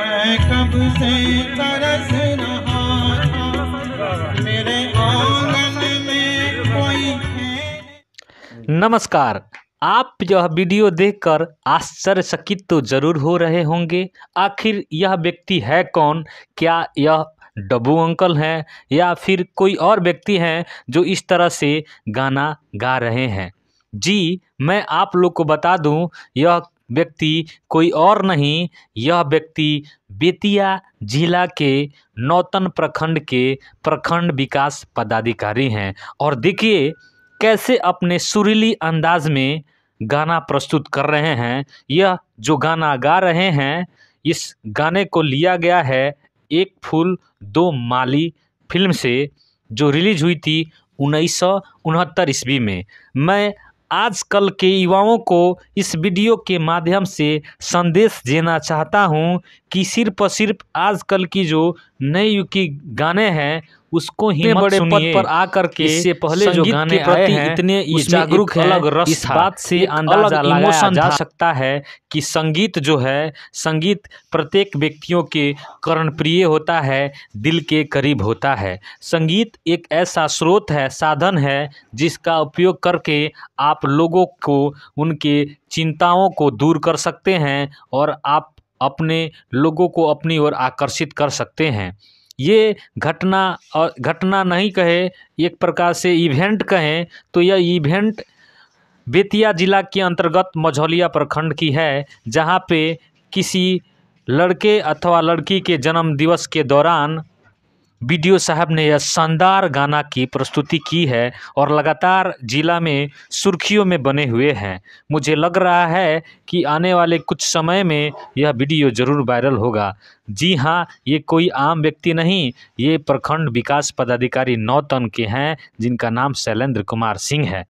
मैं कब से तरस रहा मेरे नमस्कार आप यह वीडियो देखकर आश्चर्यचकित तो जरूर हो रहे होंगे आखिर यह व्यक्ति है कौन क्या यह डब्बू अंकल हैं या फिर कोई और व्यक्ति हैं जो इस तरह से गाना गा रहे हैं जी मैं आप लोग को बता दूं यह व्यक्ति कोई और नहीं यह व्यक्ति बेतिया जिला के नौतन प्रखंड के प्रखंड विकास पदाधिकारी हैं और देखिए कैसे अपने सुरीली अंदाज में गाना प्रस्तुत कर रहे हैं यह जो गाना गा रहे हैं इस गाने को लिया गया है एक फूल दो माली फिल्म से जो रिलीज हुई थी उन्नीस सौ ईस्वी में मैं आजकल के युवाओं को इस वीडियो के माध्यम से संदेश देना चाहता हूँ कि सिर्फ और सिर्फ आजकल की जो नए युग की गाने हैं उसको ही बड़े पद पर आकर के इससे पहले जो गाने आए हैं इतने जागरूक है अलग रस इस बात से अंदाजा लगाया जा सकता है कि संगीत जो है संगीत प्रत्येक व्यक्तियों के कर्णप्रिय होता है दिल के करीब होता है संगीत एक ऐसा स्रोत है साधन है जिसका उपयोग करके आप लोगों को उनके चिंताओं को दूर कर सकते हैं और आप अपने लोगों को अपनी ओर आकर्षित कर सकते हैं ये घटना और घटना नहीं कहे एक प्रकार से इवेंट कहें तो यह इवेंट बेतिया जिला के अंतर्गत मझौलिया प्रखंड की है जहाँ पे किसी लड़के अथवा लड़की के जन्म दिवस के दौरान बी साहब ने यह शानदार गाना की प्रस्तुति की है और लगातार जिला में सुर्खियों में बने हुए हैं मुझे लग रहा है कि आने वाले कुछ समय में यह वीडियो जरूर वायरल होगा जी हाँ ये कोई आम व्यक्ति नहीं ये प्रखंड विकास पदाधिकारी नौतन के हैं जिनका नाम शैलेंद्र कुमार सिंह है